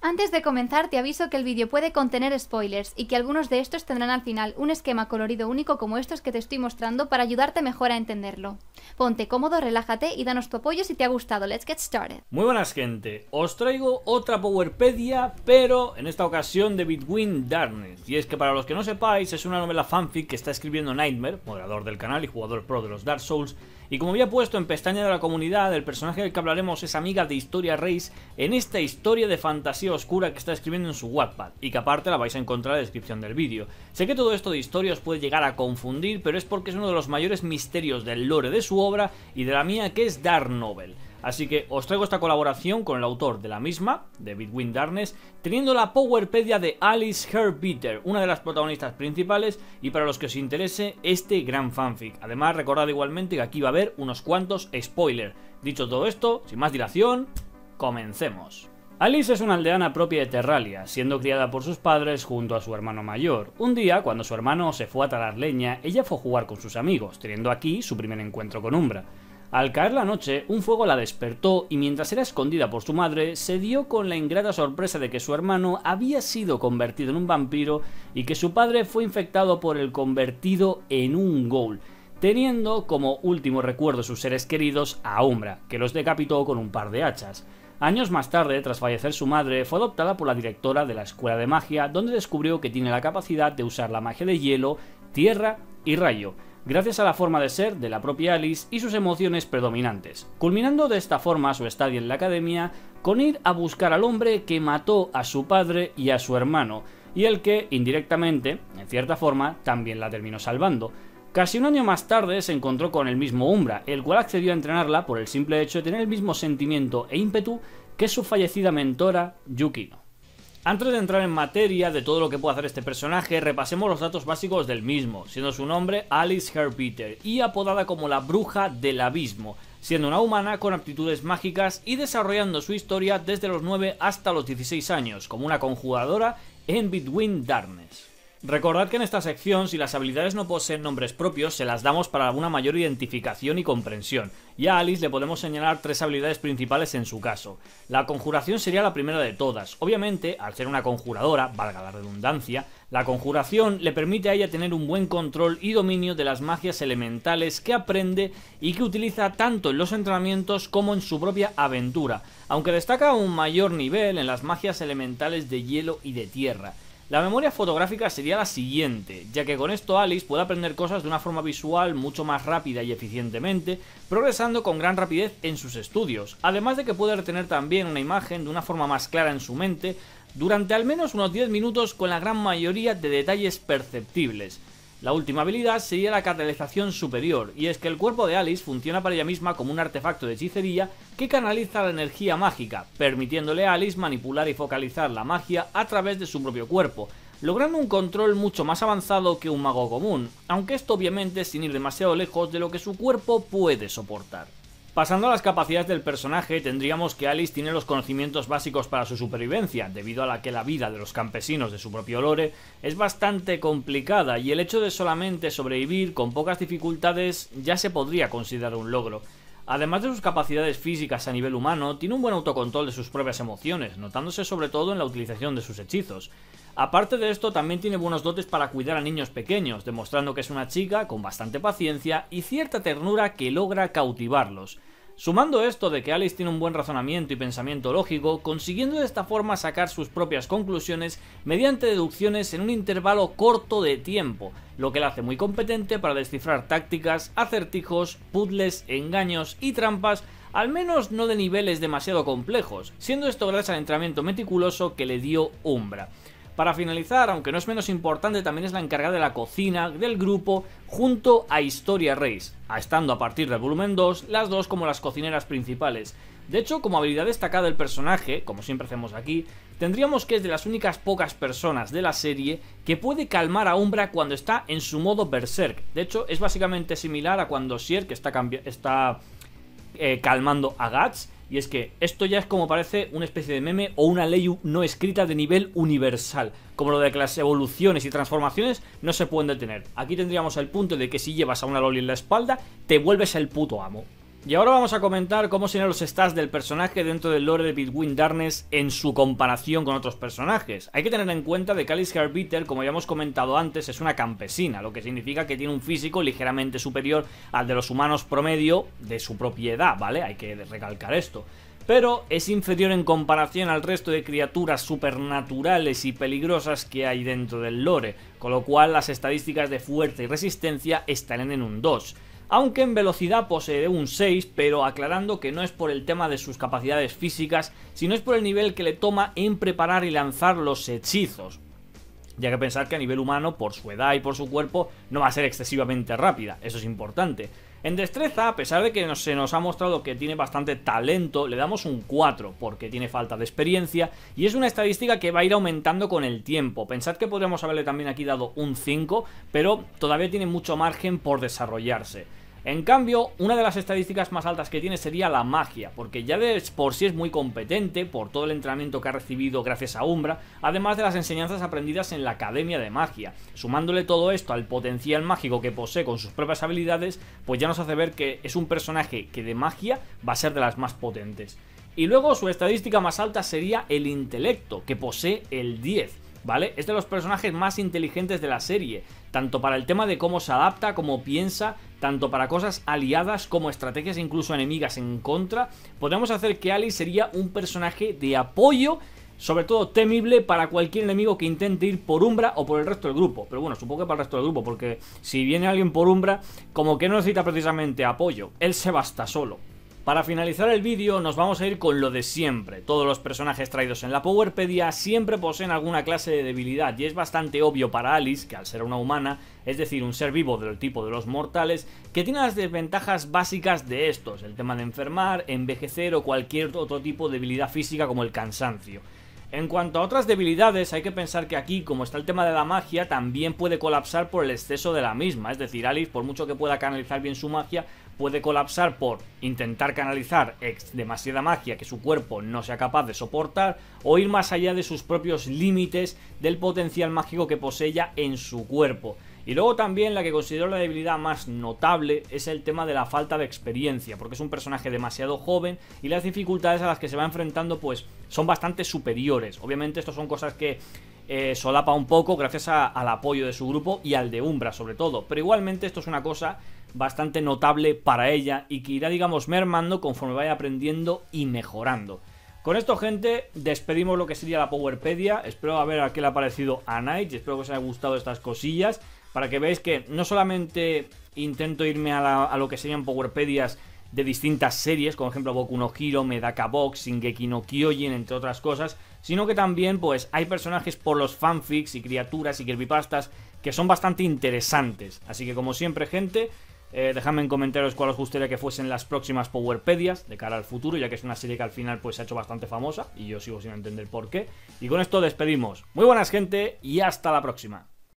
Antes de comenzar, te aviso que el vídeo puede contener spoilers y que algunos de estos tendrán al final un esquema colorido único como estos que te estoy mostrando para ayudarte mejor a entenderlo. Ponte cómodo, relájate y danos tu apoyo si te ha gustado. Let's get started. Muy buenas gente, os traigo otra Powerpedia, pero en esta ocasión de Between Darkness. Y es que para los que no sepáis, es una novela fanfic que está escribiendo Nightmare, moderador del canal y jugador pro de los Dark Souls, y como había puesto en pestaña de la comunidad, el personaje del que hablaremos es amiga de Historia Reis en esta historia de fantasía oscura que está escribiendo en su Wattpad, y que aparte la vais a encontrar en la descripción del vídeo. Sé que todo esto de historia os puede llegar a confundir, pero es porque es uno de los mayores misterios del lore de su obra y de la mía que es Dark Novel. Así que os traigo esta colaboración con el autor de la misma, David Wynn Darkness, teniendo la Powerpedia de Alice Herbiter, una de las protagonistas principales, y para los que os interese, este gran fanfic. Además, recordad igualmente que aquí va a haber unos cuantos spoilers. Dicho todo esto, sin más dilación, comencemos. Alice es una aldeana propia de Terralia, siendo criada por sus padres junto a su hermano mayor. Un día, cuando su hermano se fue a talar leña, ella fue a jugar con sus amigos, teniendo aquí su primer encuentro con Umbra. Al caer la noche, un fuego la despertó y mientras era escondida por su madre, se dio con la ingrata sorpresa de que su hermano había sido convertido en un vampiro y que su padre fue infectado por el convertido en un ghoul, teniendo como último recuerdo sus seres queridos a Umbra, que los decapitó con un par de hachas. Años más tarde, tras fallecer su madre, fue adoptada por la directora de la escuela de magia, donde descubrió que tiene la capacidad de usar la magia de hielo, tierra y rayo, gracias a la forma de ser de la propia Alice y sus emociones predominantes, culminando de esta forma su estadio en la academia con ir a buscar al hombre que mató a su padre y a su hermano, y el que, indirectamente, en cierta forma, también la terminó salvando. Casi un año más tarde se encontró con el mismo Umbra, el cual accedió a entrenarla por el simple hecho de tener el mismo sentimiento e ímpetu que su fallecida mentora Yukino. Antes de entrar en materia de todo lo que puede hacer este personaje, repasemos los datos básicos del mismo, siendo su nombre Alice Herpeter y apodada como la Bruja del Abismo, siendo una humana con aptitudes mágicas y desarrollando su historia desde los 9 hasta los 16 años, como una conjugadora en Between Darkness. Recordad que en esta sección, si las habilidades no poseen nombres propios, se las damos para una mayor identificación y comprensión, y a Alice le podemos señalar tres habilidades principales en su caso. La conjuración sería la primera de todas. Obviamente, al ser una conjuradora, valga la redundancia, la conjuración le permite a ella tener un buen control y dominio de las magias elementales que aprende y que utiliza tanto en los entrenamientos como en su propia aventura, aunque destaca un mayor nivel en las magias elementales de hielo y de tierra. La memoria fotográfica sería la siguiente, ya que con esto Alice puede aprender cosas de una forma visual mucho más rápida y eficientemente, progresando con gran rapidez en sus estudios, además de que puede retener también una imagen de una forma más clara en su mente durante al menos unos 10 minutos con la gran mayoría de detalles perceptibles. La última habilidad sería la catalización superior, y es que el cuerpo de Alice funciona para ella misma como un artefacto de hechicería que canaliza la energía mágica, permitiéndole a Alice manipular y focalizar la magia a través de su propio cuerpo, logrando un control mucho más avanzado que un mago común, aunque esto obviamente sin ir demasiado lejos de lo que su cuerpo puede soportar. Pasando a las capacidades del personaje, tendríamos que Alice tiene los conocimientos básicos para su supervivencia, debido a la que la vida de los campesinos de su propio lore es bastante complicada y el hecho de solamente sobrevivir con pocas dificultades ya se podría considerar un logro. Además de sus capacidades físicas a nivel humano, tiene un buen autocontrol de sus propias emociones, notándose sobre todo en la utilización de sus hechizos. Aparte de esto, también tiene buenos dotes para cuidar a niños pequeños, demostrando que es una chica con bastante paciencia y cierta ternura que logra cautivarlos. Sumando esto de que Alice tiene un buen razonamiento y pensamiento lógico, consiguiendo de esta forma sacar sus propias conclusiones mediante deducciones en un intervalo corto de tiempo, lo que la hace muy competente para descifrar tácticas, acertijos, puzzles, engaños y trampas, al menos no de niveles demasiado complejos, siendo esto gracias al entrenamiento meticuloso que le dio Umbra. Para finalizar, aunque no es menos importante, también es la encargada de la cocina del grupo junto a Historia Reis, estando a partir del volumen 2 las dos como las cocineras principales. De hecho, como habilidad destacada del personaje, como siempre hacemos aquí, tendríamos que es de las únicas pocas personas de la serie que puede calmar a Umbra cuando está en su modo berserk. De hecho, es básicamente similar a cuando que está, está eh, calmando a Guts y es que esto ya es como parece una especie de meme o una ley no escrita de nivel universal. Como lo de que las evoluciones y transformaciones no se pueden detener. Aquí tendríamos el punto de que si llevas a una Loli en la espalda, te vuelves el puto amo. Y ahora vamos a comentar cómo serían los stats del personaje dentro del lore de Bitwind Darkness en su comparación con otros personajes. Hay que tener en cuenta que Alice como ya hemos comentado antes, es una campesina, lo que significa que tiene un físico ligeramente superior al de los humanos promedio de su propiedad, ¿vale? Hay que recalcar esto pero es inferior en comparación al resto de criaturas supernaturales y peligrosas que hay dentro del lore, con lo cual las estadísticas de fuerza y resistencia estarán en un 2 aunque en velocidad posee un 6, pero aclarando que no es por el tema de sus capacidades físicas, sino es por el nivel que le toma en preparar y lanzar los hechizos. Ya que pensar que a nivel humano, por su edad y por su cuerpo, no va a ser excesivamente rápida, eso es importante. En destreza, a pesar de que se nos ha mostrado que tiene bastante talento, le damos un 4 porque tiene falta de experiencia y es una estadística que va a ir aumentando con el tiempo. Pensad que podríamos haberle también aquí dado un 5, pero todavía tiene mucho margen por desarrollarse. En cambio, una de las estadísticas más altas que tiene sería la magia, porque ya por sí es muy competente por todo el entrenamiento que ha recibido gracias a Umbra, además de las enseñanzas aprendidas en la Academia de Magia. Sumándole todo esto al potencial mágico que posee con sus propias habilidades, pues ya nos hace ver que es un personaje que de magia va a ser de las más potentes. Y luego su estadística más alta sería el intelecto, que posee el 10. ¿vale? Es de los personajes más inteligentes de la serie, tanto para el tema de cómo se adapta, cómo piensa, tanto para cosas aliadas como estrategias e incluso enemigas en contra, podemos hacer que Ali sería un personaje de apoyo sobre todo temible para cualquier enemigo que intente ir por Umbra o por el resto del grupo. Pero bueno, supongo que para el resto del grupo, porque si viene alguien por Umbra, como que no necesita precisamente apoyo, él se basta solo. Para finalizar el vídeo nos vamos a ir con lo de siempre. Todos los personajes traídos en la Powerpedia siempre poseen alguna clase de debilidad y es bastante obvio para Alice, que al ser una humana, es decir, un ser vivo del tipo de los mortales, que tiene las desventajas básicas de estos, el tema de enfermar, envejecer o cualquier otro tipo de debilidad física como el cansancio. En cuanto a otras debilidades, hay que pensar que aquí, como está el tema de la magia, también puede colapsar por el exceso de la misma. Es decir, Alice, por mucho que pueda canalizar bien su magia, puede colapsar por intentar canalizar demasiada magia que su cuerpo no sea capaz de soportar o ir más allá de sus propios límites del potencial mágico que poseía en su cuerpo. Y luego también la que considero la debilidad más notable es el tema de la falta de experiencia, porque es un personaje demasiado joven y las dificultades a las que se va enfrentando pues son bastante superiores. Obviamente esto son cosas que eh, solapa un poco gracias al apoyo de su grupo y al de Umbra sobre todo, pero igualmente esto es una cosa bastante notable para ella y que irá, digamos, mermando conforme vaya aprendiendo y mejorando. Con esto, gente, despedimos lo que sería la Powerpedia. Espero haber a qué le ha parecido a Night y espero que os haya gustado estas cosillas. Para que veáis que no solamente intento irme a, lo que serían Powerpedias de distintas series, como ejemplo Boku no Hiro, Medaka Box, Shingeki no Kyojin, entre otras cosas, sino que también pues hay personajes por los fanfics y criaturas y pastas que son bastante interesantes. Así que como siempre, gente, eh, dejadme en comentarios cuál os gustaría que fuesen las próximas Powerpedias de cara al futuro, ya que es una serie que al final pues se ha hecho bastante famosa y yo sigo sin entender por qué. Y con esto despedimos. Muy buenas gente y hasta la próxima.